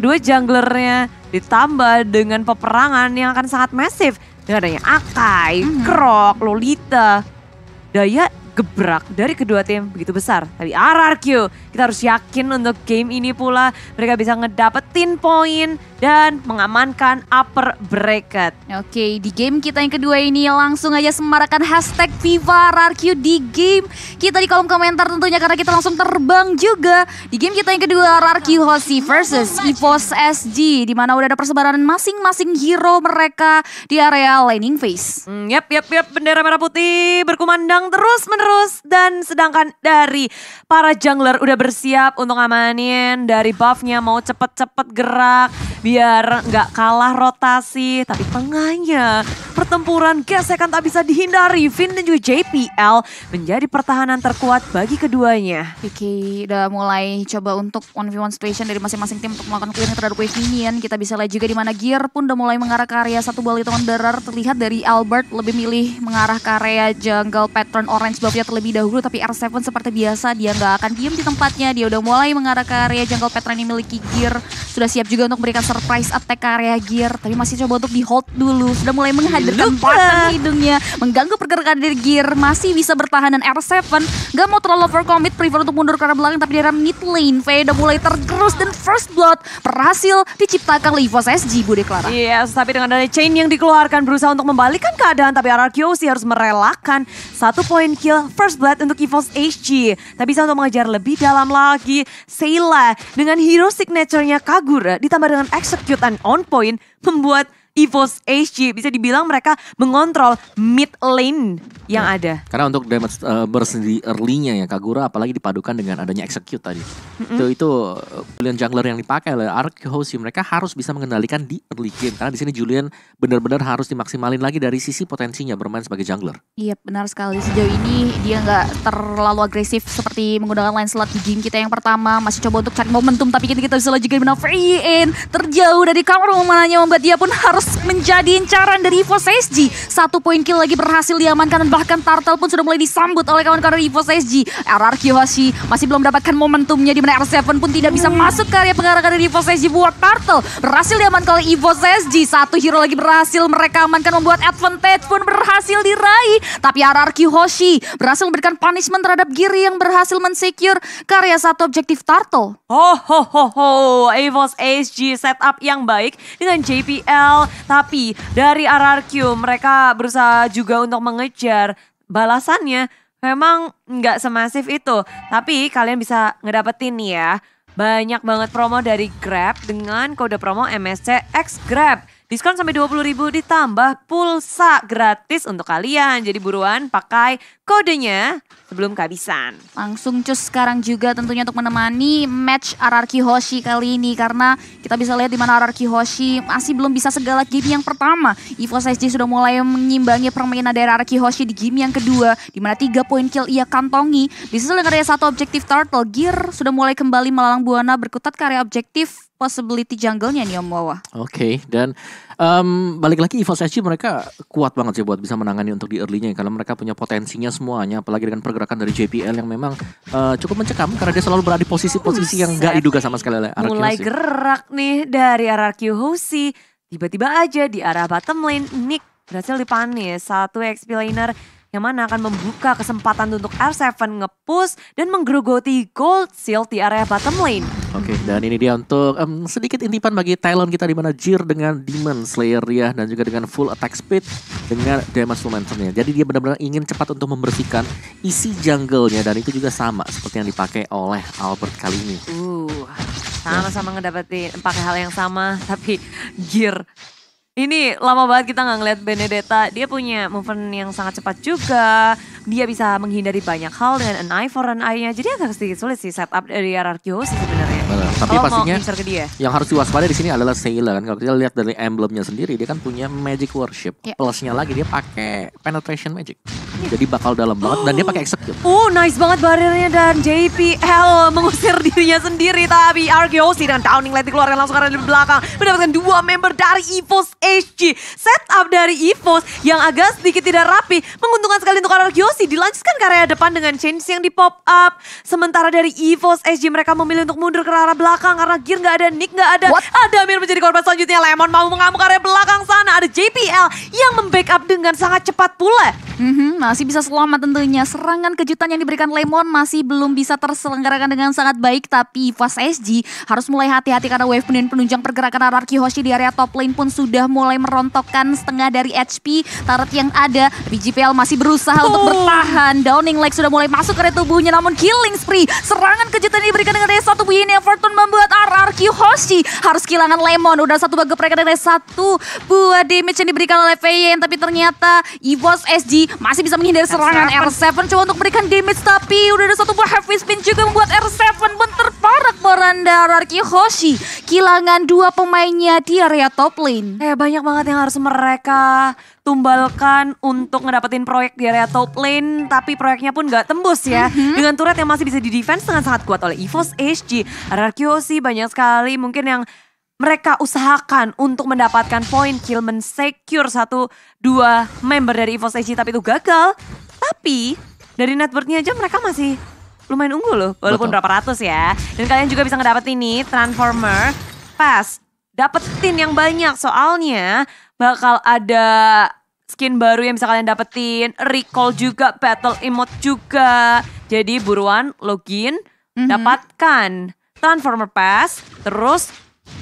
Kedua junglernya ditambah dengan peperangan yang akan sangat masif. Dengan adanya Akai, mm -hmm. Krok, Lolita. Daya gebrak dari kedua tim begitu besar. Tapi RRQ, kita harus yakin untuk game ini pula mereka bisa ngedapetin poin dan mengamankan upper bracket. Oke, di game kita yang kedua ini langsung aja semarakan hashtag Viva RRQ di game kita di kolom komentar tentunya karena kita langsung terbang juga. Di game kita yang kedua RRQ Hoshi versus EVOS SG di mana udah ada persebaran masing-masing hero mereka di area laning phase. Mm, yap, yap, yap, bendera merah putih berkumandang terus menerus terus dan sedangkan dari para jungler udah bersiap untuk amanin dari buffnya mau cepet-cepet gerak biar nggak kalah rotasi tapi tengahnya pertempuran gesekan tak bisa dihindari Vin dan juga JPL menjadi pertahanan terkuat bagi keduanya Vicky udah mulai coba untuk 1v1 situation dari masing-masing tim untuk melakukan clearing terhadap wave minion kita bisa lihat juga di mana Gear pun udah mulai mengarah ke area satu balik hitungan terlihat dari Albert lebih milih mengarah ke area jungle pattern orange buffnya terlebih terlebih dahulu tapi R7 seperti biasa dia nggak akan diem di tempatnya. Dia udah mulai mengarah ke area jungle Petra ini memiliki gear. Sudah siap juga untuk memberikan surprise attack ke area gear. Tapi masih coba untuk di hold dulu. Sudah mulai menghadirkan partner hidungnya. Mengganggu pergerakan dari gear. Masih bisa bertahan dan R7 nggak mau terlalu overcommit. Prefer untuk mundur karena belakang tapi di arah mid lane. V udah mulai tergerus dan first blood berhasil diciptakan oleh SG Bu Deklara. Yes, tapi dengan ada chain yang dikeluarkan berusaha untuk membalikkan keadaan. Tapi RRQ harus merelakan satu poin kill First Blood untuk EVOS HG. Tapi bisa untuk mengejar lebih dalam lagi, Sela dengan hero signaturenya Kagura ditambah dengan execute and on point membuat EVOS HG bisa dibilang mereka mengontrol mid lane yang ya. ada. Karena untuk damage uh, eh, bersendi early-nya ya Kagura apalagi dipadukan dengan adanya execute tadi. Mm-hmm. Itu itu eh, Julian jungler yang dipakai oleh Ark Hoshi mereka harus bisa mengendalikan di early game karena di sini Julian benar-benar harus dimaksimalin lagi dari sisi potensinya bermain sebagai jungler. Iya benar sekali sejauh ini dia nggak terlalu agresif seperti menggunakan line slot di game kita yang pertama masih coba untuk cari momentum tapi kita, bisa lanjutkan benar free in terjauh dari kamar mananya membuat dia pun harus menjadi incaran dari EVO SSG. Satu poin kill lagi berhasil diamankan dan bahkan Turtle pun sudah mulai disambut oleh kawan-kawan dari EVO SSG. RRQ Hoshi masih belum mendapatkan momentumnya di mana R7 pun tidak bisa masuk ke area pengarahan dari EVO SSG buat Turtle. Berhasil diamankan oleh EVO SSG. Satu hero lagi berhasil mereka amankan membuat advantage pun berhasil diraih. Tapi RRQ Hoshi berhasil memberikan punishment terhadap Giri yang berhasil mensecure karya satu objektif Turtle. Oh ho ho ho, EVO SG setup yang baik dengan JPL tapi dari RRQ mereka berusaha juga untuk mengejar balasannya. Memang nggak semasif itu. Tapi kalian bisa ngedapetin nih ya. Banyak banget promo dari Grab dengan kode promo MSCX Grab. Diskon sampai dua puluh ribu ditambah pulsa gratis untuk kalian. Jadi buruan pakai kodenya sebelum kehabisan. Langsung cus sekarang juga tentunya untuk menemani match Araki Hoshi kali ini. Karena kita bisa lihat di mana Araki Hoshi masih belum bisa segala game yang pertama. Evo SG sudah mulai mengimbangi permainan dari Araki Hoshi di game yang kedua. di mana tiga poin kill ia kantongi. Di sisi dengan satu objektif Turtle Gear sudah mulai kembali melalang buana berkutat karya objektif possibility jungle-nya nih Om Wawa. Oke, okay. dan um, balik lagi Evil SG mereka kuat banget sih buat bisa menangani untuk di early-nya karena mereka punya potensinya semuanya apalagi dengan pergerakan dari JPL yang memang uh, cukup mencekam karena dia selalu berada di posisi-posisi yang gak diduga sama sekali oleh Mulai gerak nih dari Araki Hoshi, tiba-tiba aja di arah bottom lane Nick berhasil dipanis satu XP laner yang mana akan membuka kesempatan untuk R7 ngepush dan menggerogoti Gold seal di area bottom lane. Oke, okay, dan ini dia untuk um, sedikit intipan bagi Talon kita di mana Jir dengan Demon Slayer ya dan juga dengan full attack speed dengan damage momentumnya. Jadi dia benar-benar ingin cepat untuk membersihkan isi jungle-nya dan itu juga sama seperti yang dipakai oleh Albert kali ini. Uh, sama-sama ngedapetin pakai hal yang sama tapi Jir ini lama banget kita nggak ngeliat Benedetta. Dia punya movement yang sangat cepat juga. Dia bisa menghindari banyak hal dengan an eye for an eye-nya. Jadi agak sedikit sulit sih setup dari sih sebenarnya. Tapi oh, pastinya yang harus diwaspadai di sini adalah Sailor kan. Kalau kita lihat dari emblemnya sendiri dia kan punya Magic Worship. Yeah. Plusnya lagi dia pakai Penetration Magic. Yeah. Jadi bakal dalam banget dan dia pakai execute. Oh, nice banget barirnya dan JPL mengusir dirinya sendiri tapi RGOC dan Downing Light dikeluarkan langsung karena di belakang mendapatkan dua member dari EVOS HG. Setup dari EVOS yang agak sedikit tidak rapi menguntungkan sekali untuk RGOC dilanjutkan karya depan dengan change yang di pop up. Sementara dari EVOS HG mereka memilih untuk mundur ke arah belakang belakang karena Gear nggak ada, Nick nggak ada. What? Ada Mir menjadi korban selanjutnya. Lemon mau mengamuk area belakang sana. Ada JPL yang membackup dengan sangat cepat pula. Mm-hmm, masih bisa selamat tentunya. Serangan kejutan yang diberikan Lemon masih belum bisa terselenggarakan dengan sangat baik. Tapi Fast SG harus mulai hati-hati karena wave penin penunjang pergerakan Araki Hoshi di area top lane pun sudah mulai merontokkan setengah dari HP. Turret yang ada, BGPL masih berusaha oh. untuk bertahan. Downing Lake sudah mulai masuk ke area tubuhnya namun killing spree. Serangan kejutan yang diberikan dengan satu satu ini yang Fortune membuat RRQ Hoshi harus kehilangan Lemon. Udah satu bagi mereka dari satu buah damage yang diberikan oleh Feiyan Tapi ternyata Evos SG masih bisa menghindari serangan R7. Coba untuk berikan damage tapi udah ada satu buah heavy spin juga membuat R7 pun terparak beranda RRQ Hoshi. Kehilangan dua pemainnya di area top lane. Eh banyak banget yang harus mereka tumbalkan untuk ngedapetin proyek di area top lane tapi proyeknya pun gak tembus ya mm -hmm. dengan turret yang masih bisa di defense dengan sangat kuat oleh EVOS HG RRQ video sih banyak sekali mungkin yang mereka usahakan untuk mendapatkan poin kill men secure satu dua member dari Evo SG tapi itu gagal. Tapi dari networknya aja mereka masih lumayan unggul loh walaupun Betul. berapa ratus ya. Dan kalian juga bisa ngedapat ini Transformer Pass. Dapetin yang banyak soalnya bakal ada skin baru yang bisa kalian dapetin, recall juga, battle emote juga. Jadi buruan login, mm -hmm. dapatkan transformer pass, terus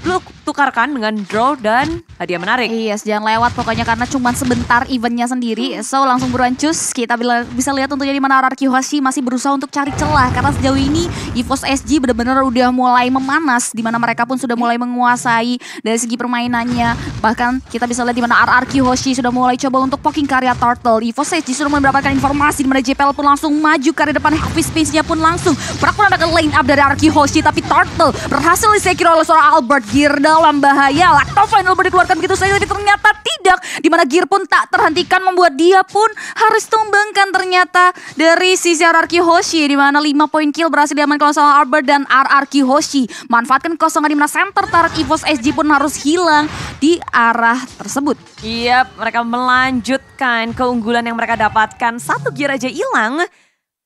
lu tukarkan dengan draw dan hadiah menarik. Iya, yes, jangan lewat pokoknya karena cuma sebentar eventnya sendiri. So langsung buruan cus. Kita bisa lihat tentunya di mana Araki Hoshi masih berusaha untuk cari celah karena sejauh ini EVOS SG benar-benar udah mulai memanas di mana mereka pun sudah mulai menguasai dari segi permainannya. Bahkan kita bisa lihat di mana RRQ Hoshi sudah mulai coba untuk poking karya Turtle. EVOS SG sudah mendapatkan informasi di mana JPL pun langsung maju karya depan Happy Space-nya pun langsung. Pernah ada lane up dari RRQ Hoshi tapi Turtle berhasil disekir oleh seorang Albert Short Gear dalam bahaya. Lakto final dikeluarkan begitu saja tapi ternyata tidak. Di mana Gear pun tak terhentikan membuat dia pun harus tumbangkan ternyata dari sisi RRQ Hoshi. di mana 5 poin kill berhasil diamankan oleh sama Arbor dan RRQ Hoshi. Manfaatkan kosongan dimana center tarik EVOS SG pun harus hilang di arah tersebut. Iya, yep, mereka melanjutkan keunggulan yang mereka dapatkan. Satu gear aja hilang,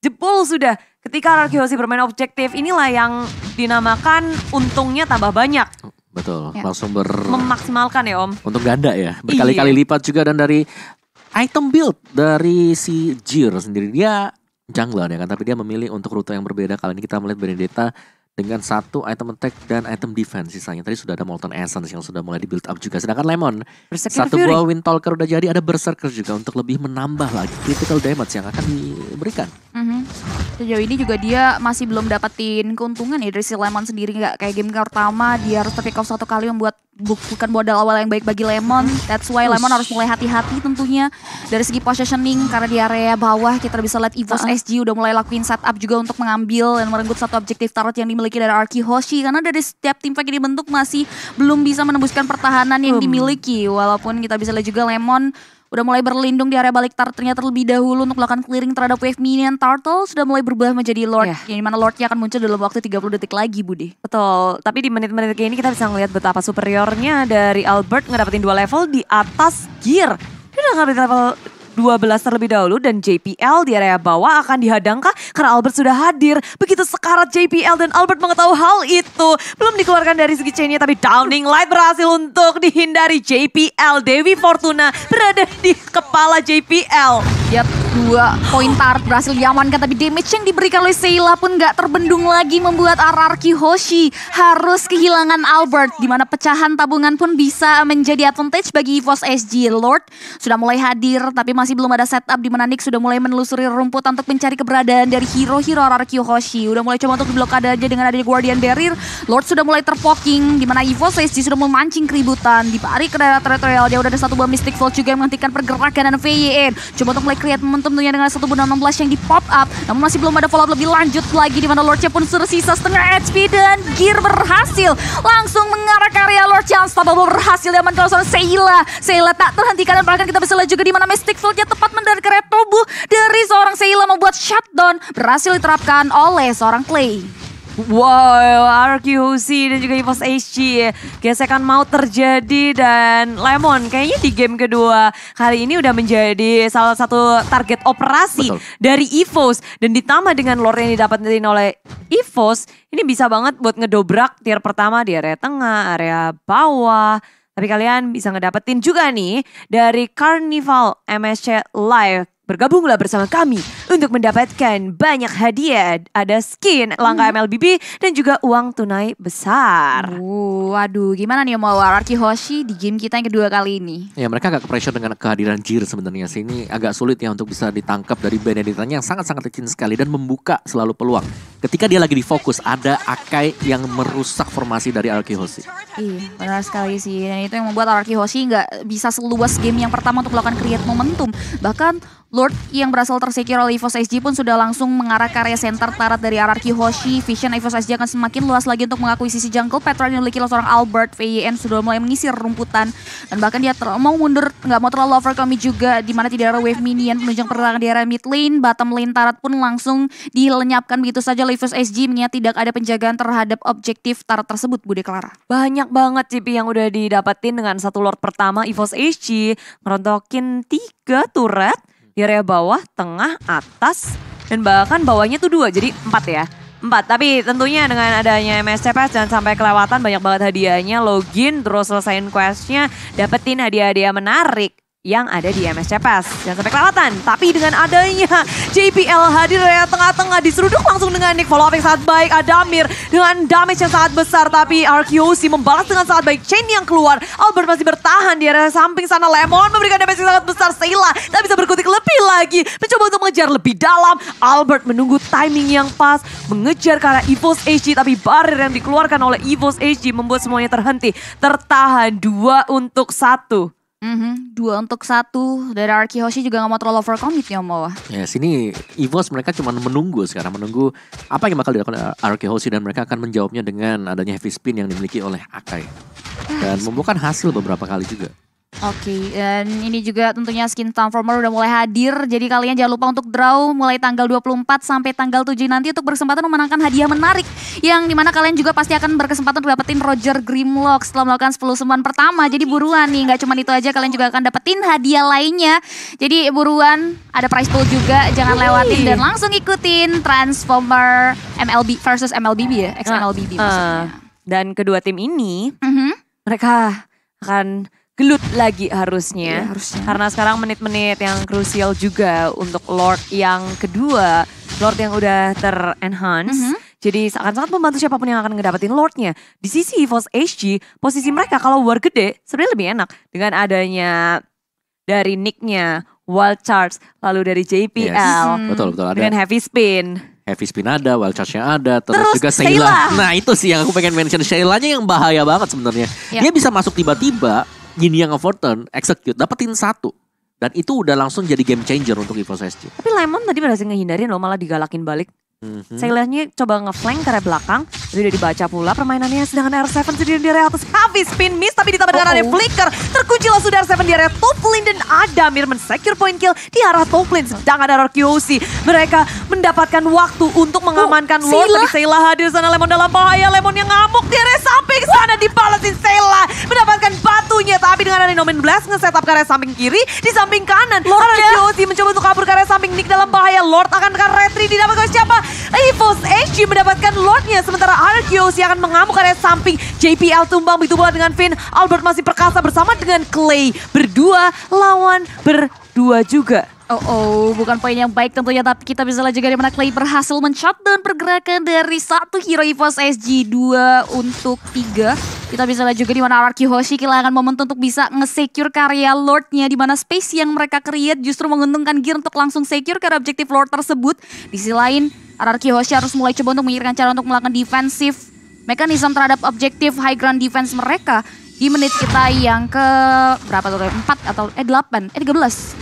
jebol sudah. Ketika arkeologi bermain objektif, inilah yang dinamakan untungnya tambah banyak. Betul, ya. langsung ber... Memaksimalkan ya Om. Untuk ganda ya, iya. berkali-kali lipat juga dan dari item build dari si Jir sendiri. Dia jungler ya kan, tapi dia memilih untuk rute yang berbeda. Kali ini kita melihat Benedetta dengan satu item attack dan item defense sisanya tadi sudah ada molten essence yang sudah mulai di build up juga sedangkan lemon Berserker satu Fury. buah wind talker udah jadi ada berserker juga untuk lebih menambah lagi critical damage yang akan diberikan mm -hmm. sejauh ini juga dia masih belum dapetin keuntungan ya dari si lemon sendiri nggak kayak game pertama dia harus tapi off satu kali membuat bukan modal awal yang baik bagi lemon that's why lemon harus mulai hati-hati tentunya dari segi positioning karena di area bawah kita bisa lihat Evos SG udah mulai lakuin setup juga untuk mengambil dan merenggut satu objektif tarot yang dimiliki dimiliki dari Arki Hoshi karena dari setiap tim fight yang dibentuk masih belum bisa menembuskan pertahanan yang hmm. dimiliki walaupun kita bisa lihat juga Lemon udah mulai berlindung di area balik turretnya terlebih dahulu untuk melakukan clearing terhadap wave minion turtle sudah mulai berubah menjadi lord yeah. yang dimana lordnya akan muncul dalam waktu 30 detik lagi Budi betul tapi di menit-menit kayak ini kita bisa melihat betapa superiornya dari Albert ngedapetin dua level di atas gear dia udah ngambil level 12 terlebih dahulu dan JPL di area bawah akan dihadangkah karena Albert sudah hadir. Begitu sekarat JPL dan Albert mengetahui hal itu. Belum dikeluarkan dari segi chainnya tapi Downing Light berhasil untuk dihindari JPL. Dewi Fortuna berada di kepala JPL. Yap, dua poin Tart berhasil diamankan tapi damage yang diberikan oleh Sheila pun gak terbendung lagi membuat RRQ Hoshi harus kehilangan Albert di mana pecahan tabungan pun bisa menjadi advantage bagi EVOS SG Lord sudah mulai hadir tapi masih belum ada setup di mana Nick sudah mulai menelusuri rumput untuk mencari keberadaan dari hero-hero RRQ Hoshi udah mulai coba untuk diblokade aja dengan adanya Guardian Barrier Lord sudah mulai terpoking di mana EVOS SG sudah memancing keributan di pari ke daerah dia udah ada satu buah Mystic Vault juga yang menghentikan pergerakan dan VYN e coba untuk mulai create tentunya dengan satu bunda 16 yang di pop up. Namun masih belum ada follow up lebih lanjut lagi di mana Lordnya pun tersisa setengah HP dan Gear berhasil langsung mengarah ke area Lord Unstoppable berhasil diamankan oleh soal seila tak terhentikan dan bahkan kita bisa lihat juga di mana Mystic Fieldnya tepat mendarat ke tubuh dari seorang seila membuat shutdown berhasil diterapkan oleh seorang Clay. Wow, Husi dan juga EVOS HG gesekan mau terjadi dan Lemon kayaknya di game kedua kali ini udah menjadi salah satu target operasi Betul. dari EVOS dan ditambah dengan lore yang didapatkan oleh EVOS ini bisa banget buat ngedobrak tier pertama di area tengah, area bawah. Tapi kalian bisa ngedapetin juga nih dari Carnival MSC Live Bergabunglah bersama kami untuk mendapatkan banyak hadiah. Ada skin, langkah MLBB, mm-hmm. dan juga uang tunai besar. Uh, waduh, gimana nih mau Araki Hoshi di game kita yang kedua kali ini? Ya, mereka agak pressure dengan kehadiran Jir sebenarnya. Sini agak sulit ya untuk bisa ditangkap dari Beneditanya yang sangat-sangat licin sekali dan membuka selalu peluang. Ketika dia lagi difokus, ada Akai yang merusak formasi dari Araki Hoshi. Iya, benar sekali sih. Dan itu yang membuat Araki Hoshi nggak bisa seluas game yang pertama untuk melakukan create momentum. Bahkan Lord yang berasal tersekir oleh EVOS SG pun sudah langsung mengarah ke area center tarat dari Araki Hoshi. Vision EVOS SG akan semakin luas lagi untuk mengakuisisi jungle. Petra yang dimiliki seorang Albert. VYN sudah mulai mengisi rumputan. Dan bahkan dia mau mundur, nggak mau terlalu overcommit juga. di mana tidak ada wave minion penunjang perlawanan di area mid lane. Bottom lane tarat pun langsung dilenyapkan begitu saja oleh EVOS SG. Mengingat tidak ada penjagaan terhadap objektif tarat tersebut, Bude Clara. Banyak banget CP yang udah didapetin dengan satu Lord pertama EVOS SG. Ngerontokin tiga turret di area bawah, tengah, atas, dan bahkan bawahnya tuh dua, jadi empat ya. Empat, tapi tentunya dengan adanya MSCPS jangan sampai kelewatan banyak banget hadiahnya. Login, terus selesaiin questnya, dapetin hadiah-hadiah menarik yang ada di Cepes. Jangan sampai kelewatan. Tapi dengan adanya JPL hadir ya tengah-tengah diseruduk langsung dengan Nick. Follow up yang sangat baik. Ada Amir dengan damage yang sangat besar. Tapi RQC membalas dengan sangat baik. Chain yang keluar. Albert masih bertahan di area samping sana. Lemon memberikan damage yang sangat besar. Sela tak bisa berkutik lebih lagi. Mencoba untuk mengejar lebih dalam. Albert menunggu timing yang pas. Mengejar karena EVOS HG. Tapi barrier yang dikeluarkan oleh EVOS HG membuat semuanya terhenti. Tertahan dua untuk satu. Mm-hmm. Dua untuk satu dari Arki Hoshi juga gak mau terlalu overcommit ya Moa. Ya yes, sini Evos mereka cuma menunggu sekarang menunggu apa yang bakal dilakukan Arki Hoshi dan mereka akan menjawabnya dengan adanya heavy spin yang dimiliki oleh Akai. Dan ah, membuahkan hasil beberapa kali juga. Oke, okay, dan ini juga tentunya skin transformer udah mulai hadir. Jadi kalian jangan lupa untuk draw mulai tanggal 24 sampai tanggal 7 nanti untuk berkesempatan memenangkan hadiah menarik. Yang dimana kalian juga pasti akan berkesempatan untuk dapetin Roger Grimlock setelah melakukan 10 sembuhan pertama. Jadi buruan nih, nggak cuma itu aja kalian juga akan dapetin hadiah lainnya. Jadi buruan, ada prize pool juga, jangan lewatin dan langsung ikutin Transformer MLB versus MLBB ya, XMLBB ah, ah. maksudnya. Uh, dan kedua tim ini, uh mhm. -huh. mereka akan gelut lagi harusnya. Ya, harusnya. Karena sekarang menit-menit yang krusial juga untuk Lord yang kedua, Lord yang udah ter-enhance. Mm -hmm. Jadi sangat-sangat membantu siapapun yang akan ngedapetin Lordnya. Di sisi EVOS HG, posisi mereka kalau war gede sebenarnya lebih enak. Dengan adanya dari nicknya, wild charge, lalu dari JPL. Yes. Hmm. Betul, betul. Ada. Dengan heavy spin heavy spin ada, wild charge-nya ada, terus, terus juga Sheila. Nah itu sih yang aku pengen mention, Sheila-nya yang bahaya banget sebenarnya. Yep. Iya. Dia bisa masuk tiba-tiba, Yin Yang Overturn execute dapetin satu dan itu udah langsung jadi game changer untuk Ivo Tapi Lemon tadi berhasil ngehindarin loh malah digalakin balik. Mm-hmm. coba ngeflank ke area belakang, tapi udah dibaca pula permainannya sedangkan R7 sendiri di area atas habis pin miss tapi ditambah dengan oh, ada flicker. Terkunci lah sudah R7 di area top lane dan ada Mirman secure point kill di arah top lane sedangkan ada Rokyusi. Mereka mendapatkan waktu untuk mengamankan oh, Lord tapi Sailor hadir sana Lemon dalam bahaya. Lemon yang ngamuk di area samping sana dibalasin Sailor mendapatkan batunya tapi dengan ada Nomen Blast nge-setup ke area samping kiri di samping kanan. Lord Rokyusi mencoba untuk kabur ke area samping Nick dalam bahaya. Lord akan ke retri didapatkan siapa? Evos HG mendapatkan lordnya sementara Arceus yang akan mengamuk area samping. JPL tumbang begitu pula dengan Finn. Albert masih perkasa bersama dengan Clay. Berdua lawan berdua juga. Oh, oh, bukan poin yang baik tentunya, tapi kita bisa lihat juga dimana Clay berhasil men dan pergerakan dari satu hero EVOS SG, dua untuk tiga. Kita bisa lihat juga dimana mana Araki Hoshi kehilangan momen untuk bisa nge-secure karya Lordnya, di mana space yang mereka create justru menguntungkan Gear untuk langsung secure karena objektif Lord tersebut. Di sisi lain, RRQ Hoshi harus mulai coba untuk mengirimkan cara untuk melakukan defensif mekanisme terhadap objektif high ground defense mereka di menit kita yang ke berapa tuh? empat atau eh delapan eh tiga belas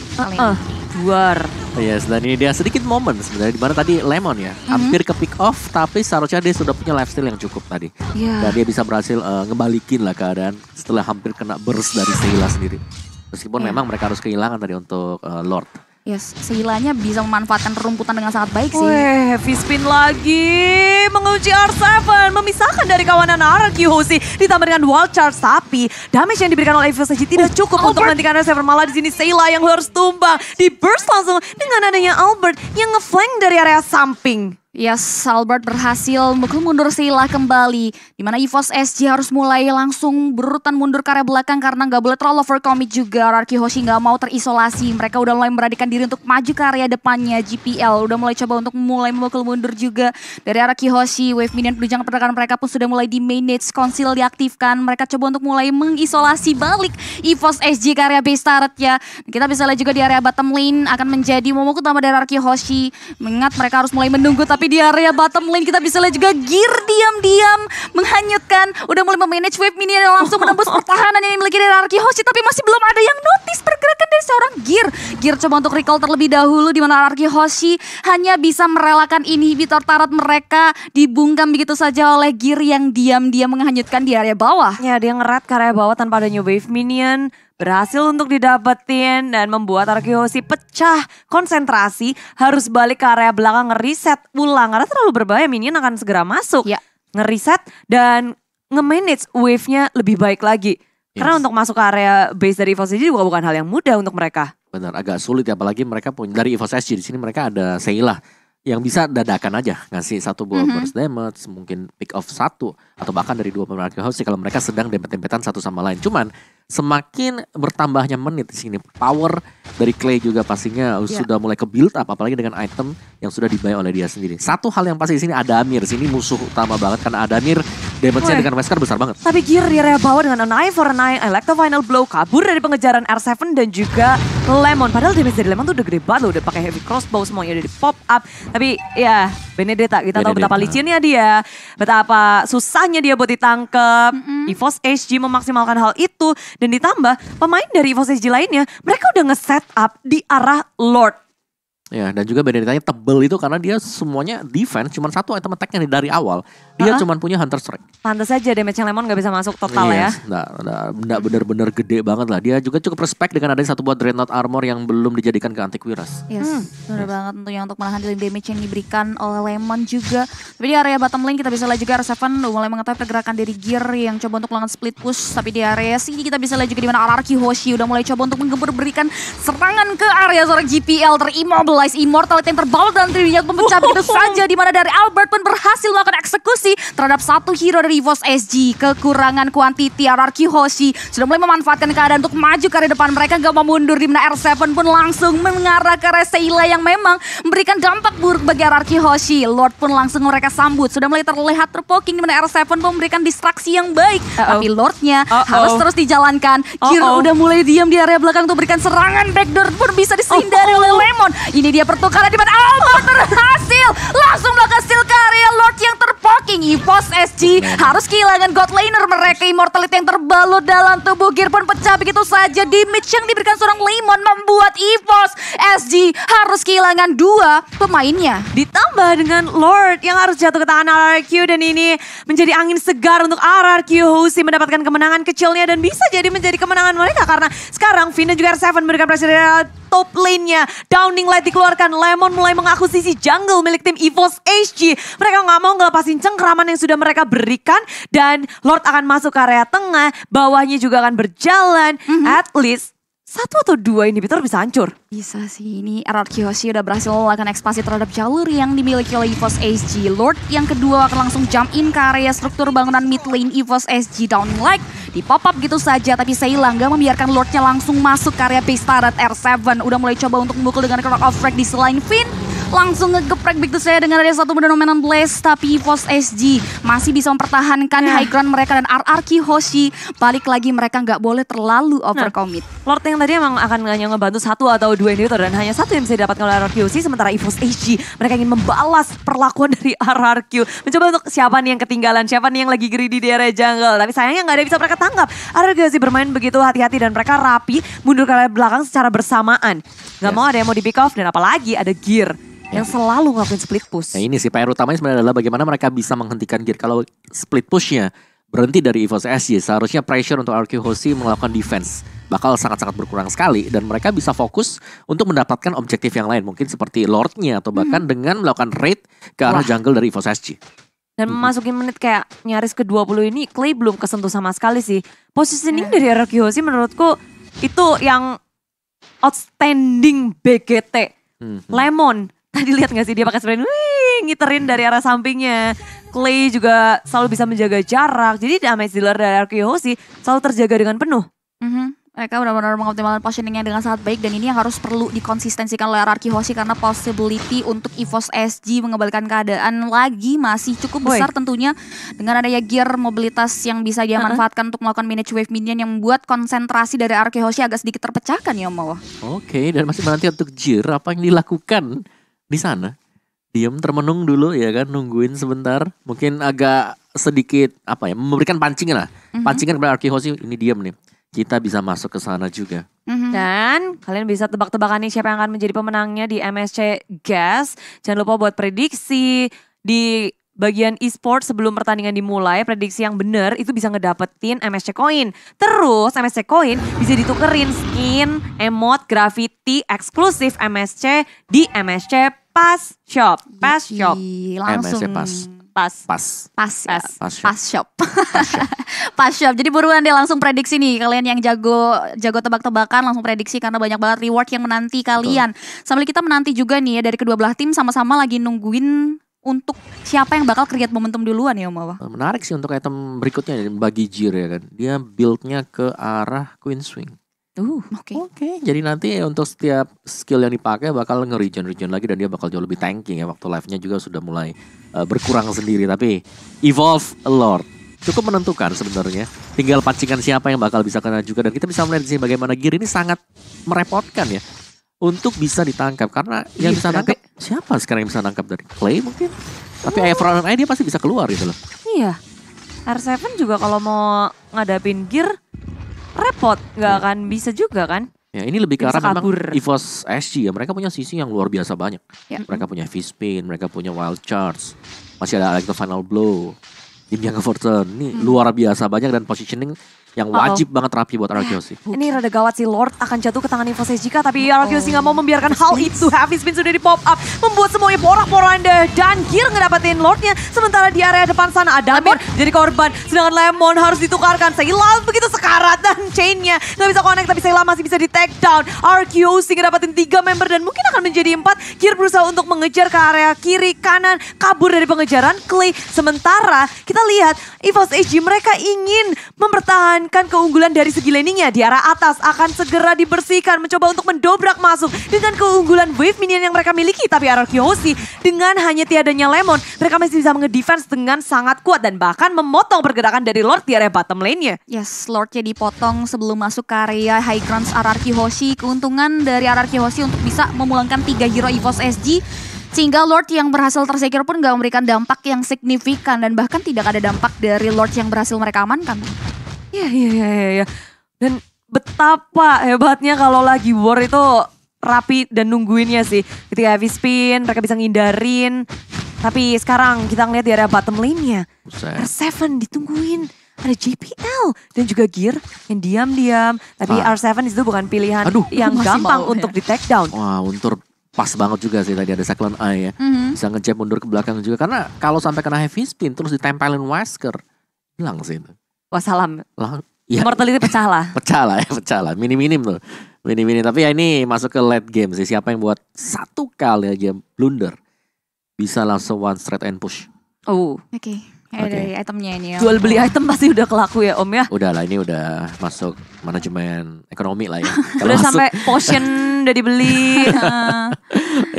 Luar. Iya, Yes, dan ini dia sedikit momen sebenarnya di mana tadi Lemon ya mm-hmm. hampir ke pick off tapi seharusnya dia sudah punya lifestyle yang cukup tadi yeah. dan dia bisa berhasil uh, ngebalikin lah keadaan setelah hampir kena burst dari Sheila sendiri meskipun yeah. memang mereka harus kehilangan tadi untuk uh, Lord. Yes, ya, Sehilanya bisa memanfaatkan rumputan dengan sangat baik sih. Weh, heavy spin lagi. mengunci R7. Memisahkan dari kawanan RQ Hoshi. Ditambah dengan wild charge. Tapi damage yang diberikan oleh Evil tidak tidak oh, cukup Albert. untuk menghentikan R7. Malah di sini Seila yang harus tumbang. Di burst langsung dengan adanya Albert yang ngeflank dari area samping. Yes, Albert berhasil mundur sila kembali. Di mana EVOS SG harus mulai langsung berurutan mundur karya belakang karena nggak boleh terlalu overcommit juga. Rarki Hoshi nggak mau terisolasi. Mereka udah mulai meradikan diri untuk maju ke area depannya. GPL udah mulai coba untuk mulai memukul mundur juga. Dari Raki Hoshi. Wave Minion penunjang pergerakan mereka pun sudah mulai di manage. konsil diaktifkan. Mereka coba untuk mulai mengisolasi balik EVOS SG ke area base turret ya. Kita bisa lihat juga di area bottom lane akan menjadi momok utama dari Rarki Hoshi. Mengingat mereka harus mulai menunggu tapi tapi di area bottom lane kita bisa lihat juga Gear diam-diam menghanyutkan. Udah mulai memanage wave mini yang langsung menembus pertahanan yang dimiliki dari Araki Hoshi. Tapi masih belum ada yang notice pergerakan dari seorang Gear. Gear coba untuk recall terlebih dahulu di mana Araki Hoshi hanya bisa merelakan inhibitor tarot mereka dibungkam begitu saja oleh Gear yang diam-diam menghanyutkan di area bawah. Ya dia ngeret ke area bawah tanpa ada new wave minion berhasil untuk didapetin dan membuat Arkihoshi pecah konsentrasi harus balik ke area belakang ngeriset ulang karena terlalu berbahaya minion akan segera masuk ya. ngeriset dan nge-manage wave-nya lebih baik lagi yes. karena untuk masuk ke area base dari Evos ini juga bukan hal yang mudah untuk mereka benar agak sulit ya apalagi mereka punya dari Evos SG di sini mereka ada Seilah yang bisa dadakan aja ngasih satu buah mm-hmm. burst damage mungkin pick off satu atau bahkan dari dua pemain house kalau mereka sedang dempet-dempetan satu sama lain cuman semakin bertambahnya menit di sini power dari Clay juga pastinya yeah. sudah mulai ke build up apalagi dengan item yang sudah dibayar oleh dia sendiri satu hal yang pasti di sini ada Amir sini musuh utama banget karena ada Amir damage-nya dengan Wesker besar banget tapi gear di area bawah dengan an eye for an eye Electro Final Blow kabur dari pengejaran R7 dan juga Lemon padahal damage dari Lemon tuh udah gede banget udah pakai heavy crossbow semuanya udah di pop up tapi ya Benedetta kita Benedetta. tahu betapa licinnya dia, betapa susahnya dia buat ditangkap. Mm-hmm. EVOS HG memaksimalkan hal itu dan ditambah pemain dari EVOS HG lainnya mereka udah nge-set up di arah Lord Ya, dan juga beda ditanya tebel itu karena dia semuanya defense cuman satu item attack yang dari awal. Dia uh-huh. cuma punya Hunter Strike. Pantas saja damage-nya Lemon gak bisa masuk total yes, iya, ya. Nah, nah, nah benar-benar gede banget lah. Dia juga cukup respect dengan adanya satu buat Dreadnought Armor yang belum dijadikan ke Antiquiras. Yes, hmm, benar yes. banget tentunya untuk menahan damage yang diberikan oleh Lemon juga. Tapi di area bottom lane kita bisa lihat juga R7 mulai mengetahui pergerakan dari Gear yang coba untuk melakukan split push. Tapi di area sini kita bisa lihat juga di mana Ararki Hoshi udah mulai coba untuk menggembur berikan serangan ke area seorang GPL terimobil. Immortalize Immortality yang terbalik dalam dirinya untuk memecah begitu saja di mana dari Albert pun berhasil melakukan eksekusi terhadap satu hero dari EVOS SG. Kekurangan kuantiti RRQ Hoshi sudah mulai memanfaatkan keadaan untuk maju ke arah depan mereka gak mau mundur di mana R7 pun langsung mengarah ke Reseila yang memang memberikan dampak buruk bagi RRQ Hoshi. Lord pun langsung mereka sambut sudah mulai terlihat terpoking di mana R7 pun memberikan distraksi yang baik uh -oh. tapi Lordnya uh -oh. harus terus dijalankan. Kira uh -oh. udah mulai diam di area belakang untuk berikan serangan backdoor pun bisa disindari uh -oh. oleh Lemon. Ini dia pertukaran di mana Almo oh, berhasil langsung EVOS SG harus kehilangan God Laner mereka immortality yang terbalut dalam tubuh gear pun pecah begitu saja di damage yang diberikan seorang Lemon membuat EVOS SG harus kehilangan dua pemainnya ditambah dengan Lord yang harus jatuh ke tangan RRQ dan ini menjadi angin segar untuk RRQ Hoshi mendapatkan kemenangan kecilnya dan bisa jadi menjadi kemenangan mereka karena sekarang Vina juga R7 memberikan presiden top lane-nya. Downing Light dikeluarkan, Lemon mulai mengakuisisi jungle milik tim EVOS HG. Mereka nggak mau ngelepasin cengkram pengalaman yang sudah mereka berikan dan Lord akan masuk ke area tengah, bawahnya juga akan berjalan. Mm -hmm. At least satu atau dua inhibitor bisa hancur. Bisa sih, ini error Kiyoshi udah berhasil melakukan ekspansi terhadap jalur yang dimiliki oleh EVOS SG. Lord yang kedua akan langsung jump in ke area struktur bangunan mid lane EVOS SG down like. Di pop up gitu saja, tapi hilang gak membiarkan Lordnya langsung masuk ke area base turret R7. Udah mulai coba untuk memukul dengan Clock of Frag di selain Finn langsung ngegeprek big saya dengan ada satu dominan blast tapi Post SG masih bisa mempertahankan yeah. high ground mereka dan RRQ Hoshi balik lagi mereka nggak boleh terlalu nah, overcommit. Nah, Lord yang tadi emang akan hanya ngebantu satu atau dua inhibitor dan hanya satu yang bisa didapatkan oleh RRQ Hoshi sementara EVOS SG mereka ingin membalas perlakuan dari RRQ. Mencoba untuk siapa nih yang ketinggalan, siapa nih yang lagi greedy di area jungle tapi sayangnya nggak ada yang bisa mereka tangkap. RRQ Hoshi bermain begitu hati-hati dan mereka rapi mundur ke belakang secara bersamaan. Gak yes. mau ada yang mau di pick off dan apalagi ada gear yang selalu ngelakuin split push. Nah, ini sih PR utamanya sebenarnya adalah bagaimana mereka bisa menghentikan gear kalau split pushnya berhenti dari Evos SG. Seharusnya pressure untuk RQ Hoshi melakukan defense bakal sangat-sangat berkurang sekali dan mereka bisa fokus untuk mendapatkan objektif yang lain mungkin seperti lordnya atau bahkan hmm. dengan melakukan raid ke arah Wah. jungle dari Evos SG. Dan memasuki hmm. menit kayak nyaris ke 20 ini Clay belum kesentuh sama sekali sih. posisi ini ya. dari RQ Hoshi menurutku itu yang outstanding BGT. Hmm, hmm. Lemon Tadi lihat gak sih dia pakai sprint wih ngiterin dari arah sampingnya. Clay juga selalu bisa menjaga jarak. Jadi damage dealer dari sih selalu terjaga dengan penuh. Mm -hmm. Mereka benar-benar mengoptimalkan positioningnya dengan sangat baik dan ini yang harus perlu dikonsistensikan oleh Hoshi karena possibility untuk EVOS SG mengembalikan keadaan lagi masih cukup Boy. besar tentunya dengan adanya gear mobilitas yang bisa dia manfaatkan uh -huh. untuk melakukan manage wave minion yang membuat konsentrasi dari Hoshi agak sedikit terpecahkan ya Oke okay, dan masih menanti untuk Jir apa yang dilakukan di sana diam termenung dulu ya kan nungguin sebentar mungkin agak sedikit apa ya memberikan pancingan lah mm-hmm. pancingan kepada Arkihosi ini diam nih kita bisa masuk ke sana juga mm-hmm. dan kalian bisa tebak-tebakan nih siapa yang akan menjadi pemenangnya di MSC Gas jangan lupa buat prediksi di bagian e-sport sebelum pertandingan dimulai, prediksi yang benar itu bisa ngedapetin MSC Coin. Terus MSC Coin bisa ditukerin skin, emote graffiti eksklusif MSC di MSC Pass Shop. Pass Shop. Langsung. MSC Pass. Pas. Pas. Pas. Pas. Ya? Pas Pas shop. Pas shop. pas shop. Jadi buruan deh langsung prediksi nih. Kalian yang jago jago tebak-tebakan langsung prediksi karena banyak banget reward yang menanti kalian. Betul. Sambil kita menanti juga nih ya dari kedua belah tim sama-sama lagi nungguin untuk siapa yang bakal create momentum duluan ya Om eh, Menarik sih untuk item berikutnya bagi Jir ya kan. Dia buildnya ke arah Queen Swing. Uh, oke. Okay. Oke, okay, jadi nanti untuk setiap skill yang dipakai bakal nge-regen-regen lagi dan dia bakal jauh lebih tanking ya. Waktu life-nya juga sudah mulai uh, berkurang sendiri tapi evolve a lord cukup menentukan sebenarnya. Tinggal pancingan siapa yang bakal bisa kena juga dan kita bisa melihat sih bagaimana Gear ini sangat merepotkan ya untuk bisa ditangkap karena yang bisa tangkap siapa sekarang yang bisa nangkap dari Clay mungkin? Tapi hmm. Iya. Efron aja dia pasti bisa keluar gitu loh. Iya. R7 juga kalau mau ngadapin gear repot, nggak hmm. akan bisa juga kan? Ya ini lebih karena memang EVOS SG ya. Mereka punya sisi yang luar biasa banyak. Ya. Mereka punya Vispin, mereka punya Wild Charge. Masih ada Electro Final Blow. Dimyang Fortune. Ini hmm. luar biasa banyak dan positioning yang wajib uh -oh. banget rapi buat sih. Ini rada gawat sih Lord akan jatuh ke tangan Info Sejika tapi sih nggak mau membiarkan hal itu. Heavy spin sudah di pop up membuat semuanya porak-poranda dan Gear ngedapetin Lordnya sementara di area depan sana ada Lemon jadi korban sedangkan Lemon harus ditukarkan. Seilan begitu sekarat dan chainnya nggak bisa connect tapi Seilan masih bisa di take down. sih ngedapetin tiga member dan mungkin akan menjadi empat. Gear berusaha untuk mengejar ke area kiri kanan kabur dari pengejaran Clay. Sementara kita lihat Evos AG mereka ingin mempertahankan mempertahankan keunggulan dari segi landingnya di arah atas akan segera dibersihkan mencoba untuk mendobrak masuk dengan keunggulan wave minion yang mereka miliki tapi arah Kyoshi dengan hanya tiadanya Lemon mereka masih bisa ngedefense dengan sangat kuat dan bahkan memotong pergerakan dari Lord di area bottom lane-nya. Yes, lord Lordnya dipotong sebelum masuk ke area high grounds Ararki Hoshi. Keuntungan dari Ararki Hoshi untuk bisa memulangkan tiga hero EVOS SG sehingga Lord yang berhasil tersecure pun gak memberikan dampak yang signifikan dan bahkan tidak ada dampak dari Lord yang berhasil mereka amankan. Iya, iya, iya, iya. Ya. Dan betapa hebatnya kalau lagi war itu rapi dan nungguinnya sih. Ketika heavy spin, mereka bisa ngindarin. Tapi sekarang kita ngeliat di area bottom lane-nya. R7 ditungguin. Ada JPL dan juga Gear yang diam-diam. Tapi ah. R7 itu bukan pilihan Aduh, yang gampang mau, untuk ya. di take down. Wah, untuk pas banget juga sih tadi ada Cyclone A ya. Mm-hmm. Bisa ngejep mundur ke belakang juga. Karena kalau sampai kena heavy spin terus ditempelin Wesker. Hilang sih itu. Wassalam. Lah, ya. Mortality pecah lah. pecah lah ya, pecah lah. Minim-minim tuh. Minim-minim. Tapi ya ini masuk ke late game sih. Siapa yang buat satu kali aja blunder. Bisa langsung one straight and push. Oh. Oke. Okay. Oke. Okay. itemnya ini ya. Jual beli item pasti udah kelaku ya Om ya. Udah lah ini udah masuk manajemen ekonomi lah ya. udah masuk... sampai potion udah dibeli.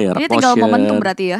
ya, ini tinggal momentum berarti ya.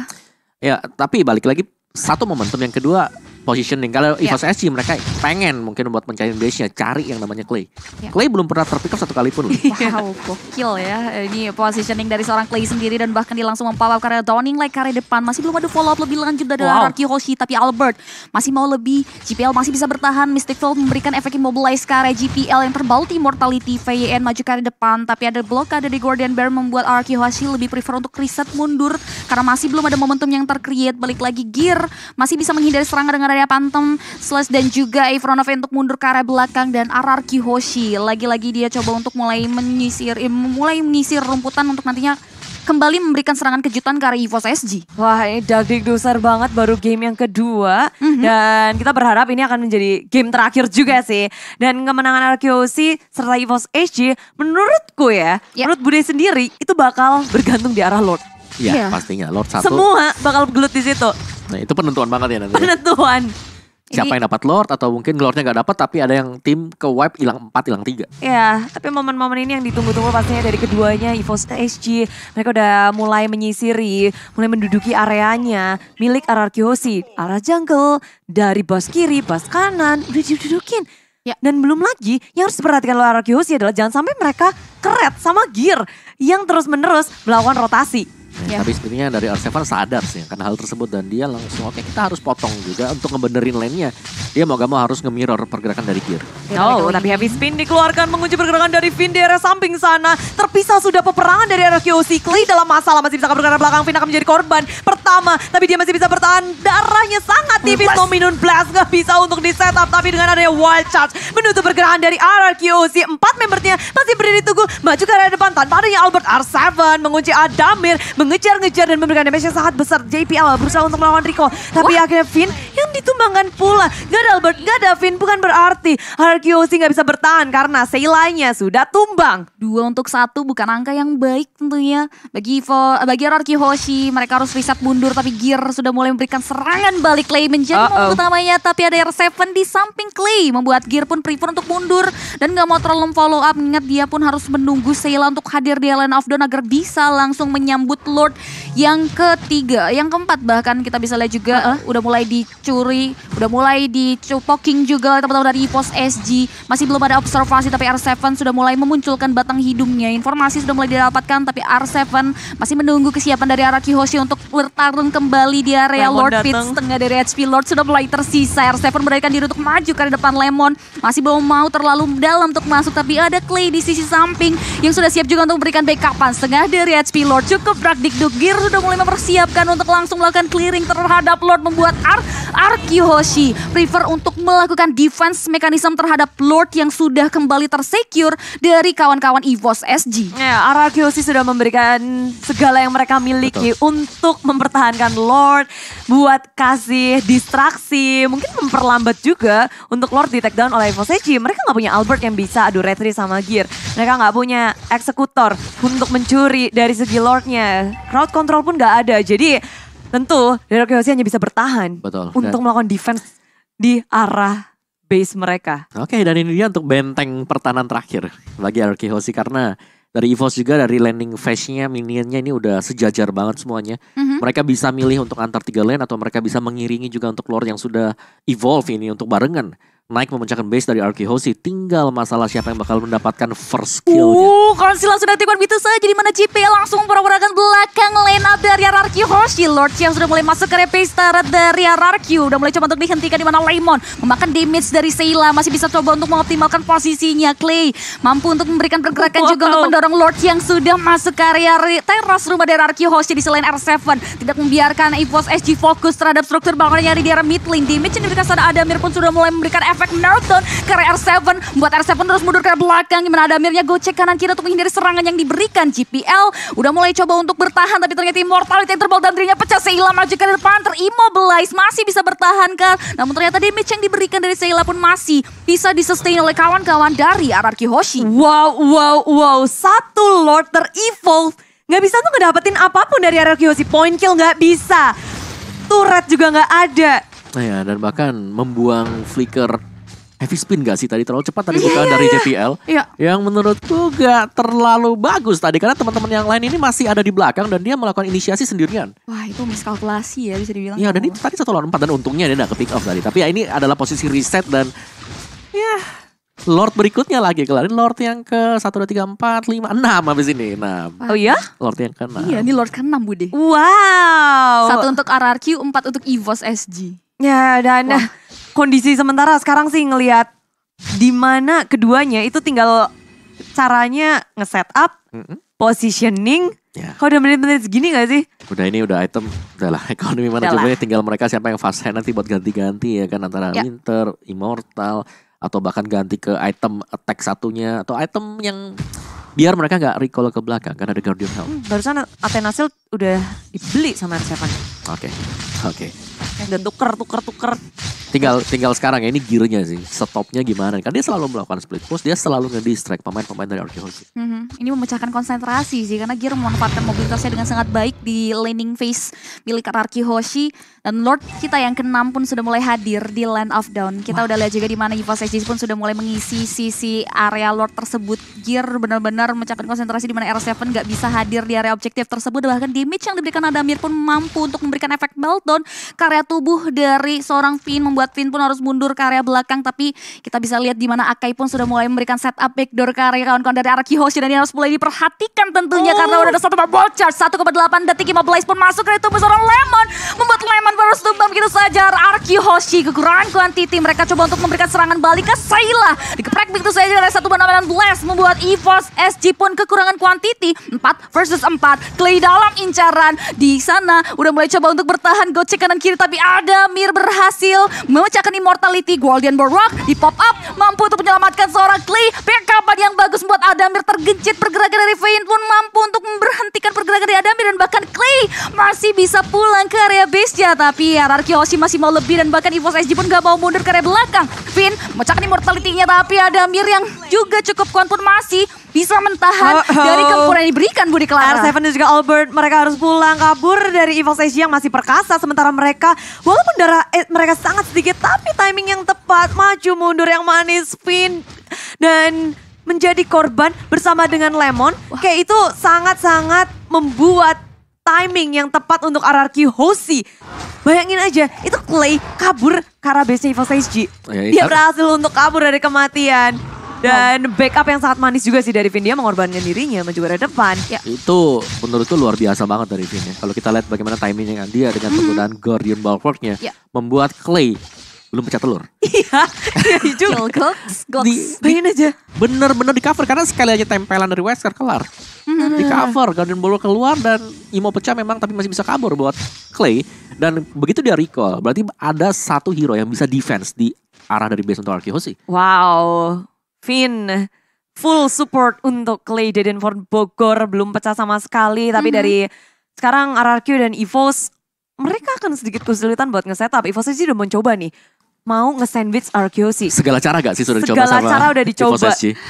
Ya tapi balik lagi satu momentum yang kedua positioning. Kalau yeah. Evos SG mereka pengen mungkin buat pencarian base-nya cari yang namanya Clay. Yeah. Clay belum pernah terpick up satu kali pun. wow, iya, gokil ya. Ini positioning dari seorang Clay sendiri dan bahkan dia langsung mempower karya dawning like karya depan. Masih belum ada follow up lebih lanjut dari wow. Rarki Hoshi tapi Albert masih mau lebih. GPL masih bisa bertahan. Mystic Field memberikan efek immobilize karya GPL yang terbaut Immortality VYN e maju karya depan tapi ada blokade di Guardian Bear membuat Rarki Hoshi lebih prefer untuk reset mundur karena masih belum ada momentum yang tercreate balik lagi gear masih bisa menghindari serangan dengan Arya Pantom Slash dan juga Evronov untuk mundur ke arah belakang dan Araki Hoshi lagi-lagi dia coba untuk mulai menyisir eh, mulai menyisir rumputan untuk nantinya kembali memberikan serangan kejutan ke arah EVOS SG. Wah ini dagdik dosar banget baru game yang kedua. Mm-hmm. Dan kita berharap ini akan menjadi game terakhir juga sih. Dan kemenangan Hoshi serta EVOS SG menurutku ya, yep. Ya. menurut Bude sendiri itu bakal bergantung di arah Lord. Iya yeah. pastinya Lord satu. Semua bakal gelut di situ. Nah itu penentuan banget ya nanti. Penentuan. Siapa yang dapat Lord atau mungkin Lordnya gak dapat tapi ada yang tim ke wipe hilang 4 hilang 3. Ya, tapi momen-momen ini yang ditunggu-tunggu pastinya dari keduanya Evo SG. Mereka udah mulai menyisiri, mulai menduduki areanya milik arah Kyoshi. arah jungle dari bos kiri, bos kanan, udah didudukin. Ya. Dan belum lagi yang harus diperhatikan oleh Arakiyoshi adalah jangan sampai mereka keret sama gear yang terus-menerus melakukan rotasi. Yeah. Tapi sepertinya dari R7 sadar sih karena hal tersebut dan dia langsung oke okay, kita harus potong juga untuk ngebenerin lainnya. Dia mau gak mau harus nge-mirror pergerakan dari gear. Oh, tapi heavy spin dikeluarkan mengunci pergerakan dari Finn di area samping sana. Terpisah sudah peperangan dari area Klee dalam masalah masih bisa kabur belakang. Finn akan menjadi korban pertama, tapi dia masih bisa bertahan. Darahnya sangat tipis. Nominun Blast gak bisa untuk di setup, tapi dengan adanya wild charge menutup pergerakan dari RRQOC. Empat membernya masih berdiri teguh, maju ke area depan tanpa adanya Albert R7 mengunci Adamir, meng ngejar ngejar dan memberikan damage yang sangat besar. JPL berusaha untuk melawan Rico. Tapi What? akhirnya Finn yang ditumbangkan pula. Gak ada Albert, gak ada Finn. Bukan berarti RQOC gak bisa bertahan karena Seilanya sudah tumbang. Dua untuk satu bukan angka yang baik tentunya. Bagi Ivo, eh, bagi Hoshi, mereka harus riset mundur. Tapi Gear sudah mulai memberikan serangan balik Clay menjadi uh -oh. utamanya. Tapi ada R7 di samping Clay. Membuat Gear pun prefer untuk mundur. Dan gak mau terlalu follow up. Mengingat dia pun harus menunggu Seila untuk hadir di Island of Dawn agar bisa langsung menyambut Lord yang ketiga, yang keempat bahkan kita bisa lihat juga uh -uh. udah mulai dicuri, udah mulai dicupoking juga teman-teman dari pos SG. Masih belum ada observasi tapi R7 sudah mulai memunculkan batang hidungnya. Informasi sudah mulai didapatkan tapi R7 masih menunggu kesiapan dari Araki Hoshi untuk bertarung kembali di area Lemon Lord Pit setengah dari HP Lord sudah mulai tersisa. R7 memberikan diri untuk maju ke depan Lemon. Masih belum mau terlalu dalam untuk masuk tapi ada Clay di sisi samping yang sudah siap juga untuk memberikan backupan setengah dari HP Lord cukup drag Dikduk Gear sudah mulai mempersiapkan untuk langsung melakukan clearing terhadap Lord membuat Arki Arkihoshi prefer untuk melakukan defense mekanisme terhadap Lord yang sudah kembali tersecure dari kawan-kawan EVOS SG. Ya, Arkihoshi sudah memberikan segala yang mereka miliki Betul. untuk mempertahankan Lord, buat kasih distraksi, mungkin memperlambat juga untuk Lord di take oleh EVOS SG. Mereka nggak punya Albert yang bisa adu retri sama Gear. Mereka nggak punya eksekutor untuk mencuri dari segi Lordnya. Crowd control pun gak ada. Jadi tentu Derek Yossi hanya bisa bertahan. Betul. Untuk dan... melakukan defense di arah base mereka. Oke okay, dan ini dia untuk benteng pertahanan terakhir bagi Derek Yossi karena dari EVOS juga dari landing face nya minionnya ini udah sejajar banget semuanya. Mm-hmm. Mereka bisa milih untuk antar tiga lane atau mereka bisa mengiringi juga untuk lore yang sudah evolve ini untuk barengan. Naik memencahkan base dari Arki Hoshi. Tinggal masalah siapa yang bakal mendapatkan first kill-nya. Uh, Concealer sudah tiba itu saja di mana JP langsung memperwarakan belakang lane up dari Arki Hoshi. Lord Chiang sudah mulai masuk ke rampage turret dari Arki. Udah mulai coba untuk dihentikan di mana Lemon memakan damage dari Seila. Masih bisa coba untuk mengoptimalkan posisinya Clay. Mampu untuk memberikan pergerakan oh, juga untuk mendorong Lord yang sudah masuk ke area teras rumah dari Arki Hoshi di selain R7. Tidak membiarkan EVOS SG fokus terhadap struktur bangunan yang ada di area mid lane. Damage yang diberikan sana Adamir pun sudah mulai memberikan efek comeback Norton ke R7. Buat R7 terus mundur ke belakang. Gimana ada Mirnya gocek kanan kiri untuk menghindari serangan yang diberikan GPL. Udah mulai coba untuk bertahan tapi ternyata Immortality yang terbal dan dirinya pecah. Seila maju ke depan terimmobilize Masih bisa bertahan kan. Namun ternyata damage yang diberikan dari Seila pun masih bisa disustain oleh kawan-kawan dari Araki Hoshi. Wow, wow, wow. Satu Lord ter-evolve. Nggak bisa tuh ngedapetin apapun dari Araki Hoshi. Point kill nggak bisa. Turret juga nggak ada. Nah ya, dan bahkan membuang flicker heavy spin gak sih tadi terlalu cepat tadi yeah, yeah, dari yeah. JPL yeah. Iya. yang menurutku gak terlalu bagus tadi karena teman-teman yang lain ini masih ada di belakang dan dia melakukan inisiasi sendirian. Wah itu miskalkulasi ya bisa dibilang. Iya dan itu tadi satu lawan empat dan untungnya dia gak ke pick off tadi tapi ya ini adalah posisi reset dan ya Lord berikutnya lagi kelarin Lord yang ke satu dua tiga empat lima enam habis ini enam. Oh iya? Lord yang ke enam. Iya ini Lord ke enam Bude Wow Satu untuk RRQ, empat untuk EVOS SG Ya dan Wah kondisi sementara sekarang sih ngelihat di mana keduanya itu tinggal caranya nge-set up, mm -hmm. positioning. Yeah. Kok udah menit-menit segini gak sih? Udah ini udah item, udah lah ekonomi mana coba tinggal mereka siapa yang fast hand nanti buat ganti-ganti ya kan antara yeah. Winter, Immortal atau bahkan ganti ke item attack satunya atau item yang biar mereka nggak recall ke belakang karena ada Guardian Health. Hmm, barusan Shield udah dibeli sama r Oke. Okay. Oke. Okay. Dan tuker tuker tuker tinggal tinggal sekarang ya ini gearnya sih stopnya gimana kan dia selalu melakukan split push dia selalu ngedistract pemain-pemain dari Archie mm-hmm. ini memecahkan konsentrasi sih karena gear memanfaatkan mobilitasnya dengan sangat baik di laning phase milik Araki Hoshi dan Lord kita yang keenam pun sudah mulai hadir di Land of Down kita Wah. udah lihat juga di mana Yves Sage pun sudah mulai mengisi sisi area Lord tersebut gear benar-benar memecahkan konsentrasi di mana R7 nggak bisa hadir di area objektif tersebut bahkan damage yang diberikan Adamir pun mampu untuk memberikan efek meltdown karya tubuh dari seorang Finn membuat membuat Vin pun harus mundur ke area belakang tapi kita bisa lihat di mana Akai pun sudah mulai memberikan setup backdoor ke area kawan-kawan dari arah Kihoshi dan ini harus mulai diperhatikan tentunya oh. karena udah ada satu ball charge 1,8 detik 15 pun masuk ke itu seorang Lemon membuat Lemon baru tumbang begitu saja Araki Hoshi kekurangan kuantiti mereka coba untuk memberikan serangan balik ke Sayla. dikeprek begitu saja dari satu bandaran Blast membuat EVOS SG pun kekurangan kuantiti 4 versus 4 Clay dalam incaran di sana udah mulai coba untuk bertahan gocek kanan kiri tapi ada Mir berhasil memecahkan immortality Golden Borrock di pop up mampu untuk menyelamatkan seorang Clay backupan yang bagus membuat Adamir tergencit pergerakan dari Vayne pun mampu untuk memberhentikan pergerakan dari Adamir dan bahkan Clay masih bisa pulang ke area base-nya tapi hierarki Hoshi masih mau lebih dan bahkan EVOS SG pun gak mau mundur ke area belakang Vayne memecahkan immortality-nya tapi Adamir yang juga cukup kuat pun masih bisa mentahan oh, oh. dari kempur yang diberikan Budi Clara. R7 dan juga Albert mereka harus pulang kabur dari EVOS SG yang masih perkasa sementara mereka walaupun darah eh, mereka sangat sedikit sedikit tapi timing yang tepat, maju mundur yang manis, spin dan menjadi korban bersama dengan Lemon. Wah. Kayak itu sangat-sangat membuat timing yang tepat untuk RRQ Hoshi. Bayangin aja, itu Clay kabur karena base Evil Sage G. Oh, ya, Dia ya. berhasil untuk kabur dari kematian. Dan backup yang sangat manis juga sih dari Vin. Dia mengorbankan dirinya menuju ke depan. Ya. Itu menurutku luar biasa banget dari Vin ya. Kalau kita lihat bagaimana timingnya kan dia dengan hmm. penggunaan mm-hmm. Guardian Bulwarknya. Ya. Membuat Clay belum pecah telur. Iya, iya juga. Gox, gox. Di, Bayangin aja. Bener-bener di cover karena sekali aja tempelan dari Wesker kelar. Mm-hmm. Di cover, Guardian Ball keluar dan Imo pecah memang tapi masih bisa kabur buat Clay. Dan begitu dia recall, berarti ada satu hero yang bisa defense di arah dari base untuk Arceus sih. Wow. Vin full support untuk Clay Dedenford Bogor belum pecah sama sekali tapi mm -hmm. dari sekarang RRQ dan EVOS mereka akan sedikit kesulitan buat nge-setup. EVOS sih udah mencoba nih mau nge-sandwich sih. Segala cara gak sih sudah Segala sama Segala cara udah dicoba.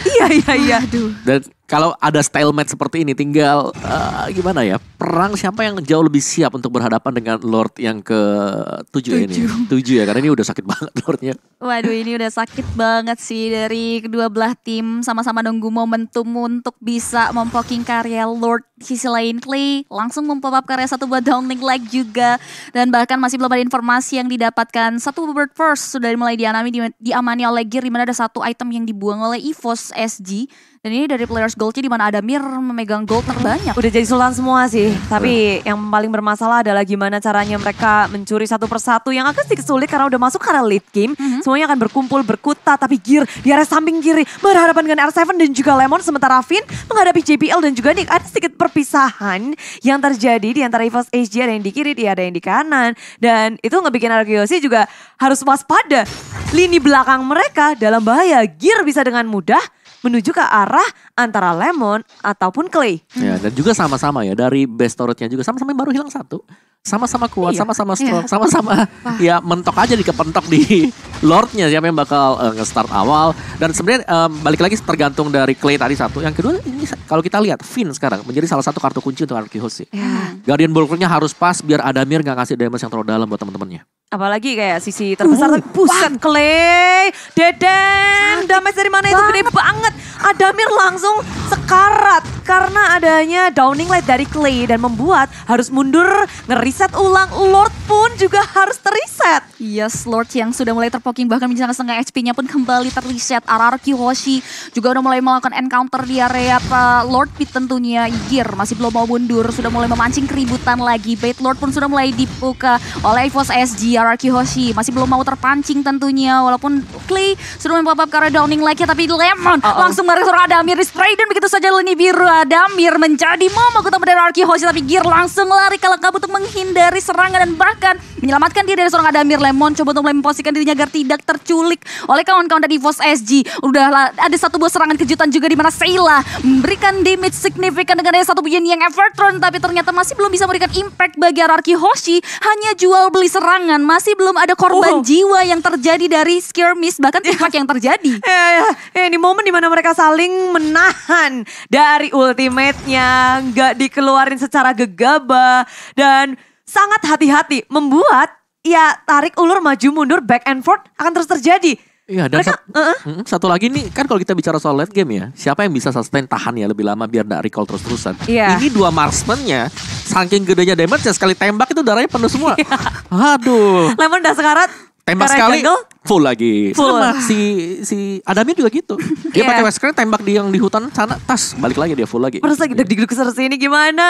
Iya, iya, iya. Aduh. Dan kalau ada stalemate seperti ini tinggal uh, gimana ya perang siapa yang jauh lebih siap untuk berhadapan dengan Lord yang ke ya ya? tujuh ini tujuh ya karena ini udah sakit banget Lordnya waduh ini udah sakit banget sih dari kedua belah tim sama-sama nunggu momentum untuk bisa mempoking karya Lord sisi lain Clay langsung mempop up karya satu buat Downing Lake juga dan bahkan masih belum ada informasi yang didapatkan satu bird first sudah mulai dianami diamani oleh Gear di mana ada satu item yang dibuang oleh EVOS SG dan ini dari Players gold di mana ada Mir memegang gold terbanyak. Udah jadi sultan semua sih. Tapi yang paling bermasalah adalah gimana caranya mereka mencuri satu persatu yang agak sedikit sulit karena udah masuk ke late game. Mm -hmm. Semuanya akan berkumpul, berkuta, tapi gear di area samping kiri berhadapan dengan R7 dan juga Lemon. Sementara Finn menghadapi JPL dan juga Nick. Ada sedikit perpisahan yang terjadi di antara Evos HG. Ada yang di kiri, dia ada yang di kanan. Dan itu ngebikin Argyosi juga harus waspada. Lini belakang mereka dalam bahaya. Gear bisa dengan mudah menuju ke arah antara Lemon ataupun Clay. Ya, dan juga sama-sama ya dari best turretnya juga sama-sama baru hilang satu sama-sama kuat, iya. sama-sama iya. strong, sama-sama iya. ya mentok aja di kepentok di Lordnya siapa yang bakal uh, nge-start awal. Dan sebenarnya um, balik lagi tergantung dari Clay tadi satu. Yang kedua ini kalau kita lihat fin sekarang menjadi salah satu kartu kunci untuk Arki Host sih. Iya. Guardian Bulkernya harus pas biar Adamir nggak ngasih damage yang terlalu dalam buat teman-temannya. Apalagi kayak sisi terbesar uh, pusat Clay, Deden, damage dari mana itu gede banget. Adamir langsung sekarat karena adanya downing light dari Clay dan membuat harus mundur ngeri riset ulang Lord pun juga harus teriset. Yes, Lord yang sudah mulai terpoking bahkan misalnya setengah HP-nya pun kembali terriset. RRQ Hoshi juga udah mulai melakukan encounter di area Pak eh, Lord Pit tentunya. Gear masih belum mau mundur, sudah mulai memancing keributan lagi. Bait Lord pun sudah mulai dibuka oleh EVOS SG. RRQ Hoshi masih belum mau terpancing tentunya. Walaupun Clay sudah membabat karena downing lagi tapi Lemon uh -oh. langsung meresor suruh ada straight dan begitu saja lini biru Ada Adamir menjadi momok utama dari RRQ Hoshi tapi Gear langsung lari kalau kamu untuk menghindar dari serangan dan bahkan menyelamatkan diri dari seorang Adamir Lemon. Coba untuk memposisikan dirinya agar tidak terculik oleh kawan-kawan dari EVOS SG. udahlah ada satu buah serangan kejutan juga di mana Sheila memberikan damage signifikan dengan ada satu bujian yang Evertron. Tapi ternyata masih belum bisa memberikan impact bagi Arki Hoshi. Hanya jual beli serangan. Masih belum ada korban oh. jiwa yang terjadi dari skirmish. Bahkan impact iya. yang terjadi. Ya, yeah. Iya, ini momen dimana mereka saling menahan dari ultimate-nya. Nggak dikeluarin secara gegabah. Dan sangat hati-hati membuat ya tarik ulur maju mundur back and forth akan terus terjadi. Iya, dan Mereka, sat, uh -uh. satu lagi nih kan kalau kita bicara soal late game ya, siapa yang bisa sustain tahan ya lebih lama biar gak recall terus-terusan. Yeah. Ini dua marksman-nya saking gedenya damage ya sekali tembak itu darahnya penuh semua. Iya. Aduh. Lemon udah sekarat tembak Karena sekali jungle? full lagi. Full. Sama si si Adamnya juga gitu. Dia yeah. pakai masker tembak di yang di hutan sana tas balik lagi dia full lagi. Terus lagi yeah. deg-deg seru sini gimana?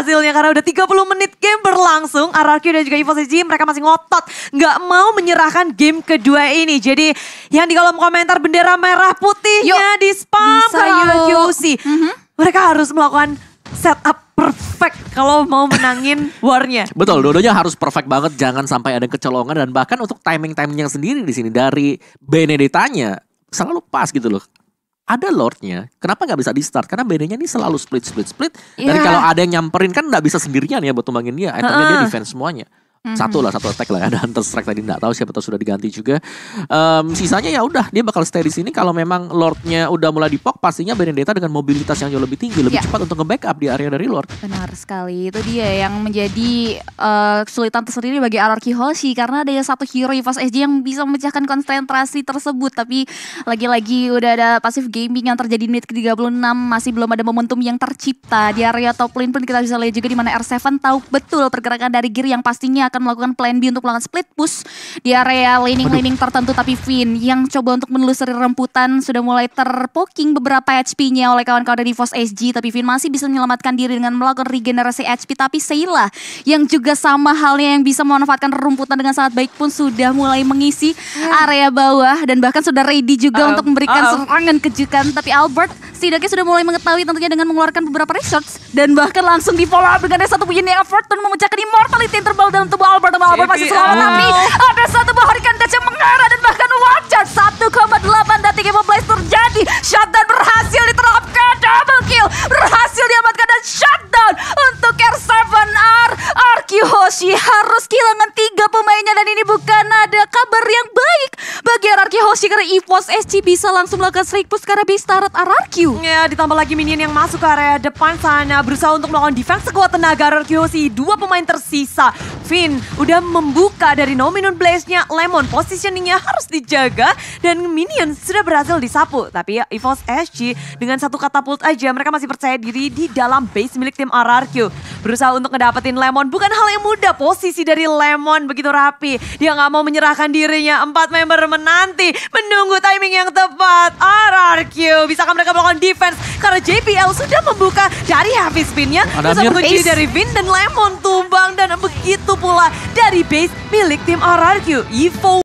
Hasilnya karena udah 30 menit game berlangsung RRQ dan juga Evo CG mereka masih ngotot nggak mau menyerahkan game kedua ini. Jadi yang di kolom komentar bendera merah putihnya yuk. di spam Bisa, ke Mm -hmm. Mereka harus melakukan setup perfect kalau mau menangin warnya. Betul, dodonya harus perfect banget, jangan sampai ada kecolongan dan bahkan untuk timing-timingnya sendiri di sini dari Beneditanya selalu pas gitu loh ada lordnya, kenapa nggak bisa di start? Karena bedanya ini selalu split split split. Yeah. Dan iya. kalau ada yang nyamperin kan nggak bisa sendirian ya buat tumbangin dia. Akhirnya uh -uh. dia defense semuanya. Hmm. Satu lah, satu attack lah. Ada Hunter Strike tadi nggak tahu siapa tahu sudah diganti juga. Um, sisanya ya udah dia bakal stay di sini kalau memang Lordnya udah mulai dipok pastinya Benedetta dengan mobilitas yang jauh lebih tinggi lebih yeah. cepat untuk nge-backup di area dari Lord. Benar sekali. Itu dia yang menjadi uh, kesulitan tersendiri bagi alarki Hoshi karena ada satu hero Evos SG yang bisa memecahkan konsentrasi tersebut tapi lagi-lagi udah ada pasif gaming yang terjadi di menit ke-36 masih belum ada momentum yang tercipta di area top lane pun kita bisa lihat juga di mana R7 tahu betul pergerakan dari gear yang pastinya akan melakukan plan B untuk melakukan split push di area laning-laning tertentu. Tapi Finn yang coba untuk menelusuri remputan sudah mulai terpoking beberapa HP-nya oleh kawan-kawan dari Force SG. Tapi Finn masih bisa menyelamatkan diri dengan melakukan regenerasi HP. Tapi Sheila yang juga sama halnya yang bisa memanfaatkan rumputan dengan sangat baik pun sudah mulai mengisi iya. area bawah. Dan bahkan sudah ready juga uh untuk memberikan uh -oh. serangan kejutan. Tapi Albert setidaknya sudah mulai mengetahui tentunya dengan mengeluarkan beberapa research. Dan bahkan langsung di follow up dengan satu punya effort dan memecahkan immortality yang dan dalam satu buah Albert sama Albert masih selamat. Oh. Tapi ada satu buah Hurricane mengarah dan bahkan wajar 1,8 detik play terjadi. Shutdown berhasil diterapkan. Double kill berhasil diamankan dan shutdown Hoshi harus kehilangan tiga pemainnya dan ini bukan ada kabar yang baik bagi RRQ Hoshi karena EVOS SC bisa langsung melakukan strike push karena bisa tarat RRQ. Ya ditambah lagi minion yang masuk ke area depan sana berusaha untuk melakukan defense sekuat tenaga RRQ Hoshi. Dua pemain tersisa. Finn udah membuka dari nominun Blaze-nya Lemon. Positioningnya harus dijaga dan minion sudah berhasil disapu. Tapi ya EVOS SG dengan satu katapult aja mereka masih percaya diri di dalam base milik tim RRQ. Berusaha untuk ngedapetin Lemon bukan hal yang yang muda posisi dari Lemon begitu rapi. Dia nggak mau menyerahkan dirinya. Empat member menanti, menunggu timing yang tepat. RRQ, bisakah mereka melakukan defense? Karena JPL sudah membuka dari heavy spinnya. Bisa mengunci dari Vin dan Lemon tumbang. Dan begitu pula dari base milik tim RRQ. Evo